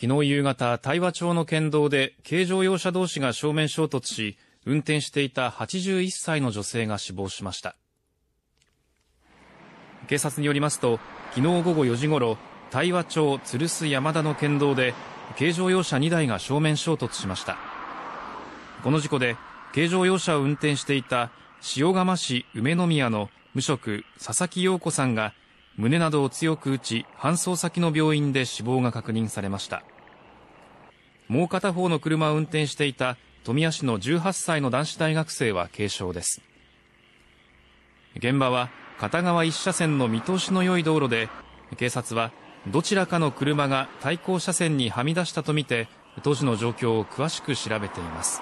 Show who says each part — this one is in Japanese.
Speaker 1: 昨日夕方、大和町の県道で軽乗用車同士が正面衝突し、運転していた81歳の女性が死亡しました。警察によりますと、昨日午後4時ごろ、大和町鶴須山田の県道で、軽乗用車2台が正面衝突しました。この事故で、軽乗用車を運転していた塩釜市梅宮の無職、佐々木陽子さんが胸などを強く打ち、搬送先の病院で死亡が確認されました。もう片方の車を運転していた富谷市の18歳の男子大学生は軽傷です。現場は片側1車線の見通しの良い道路で、警察はどちらかの車が対向車線にはみ出したとみて、当時の状況を詳しく調べています。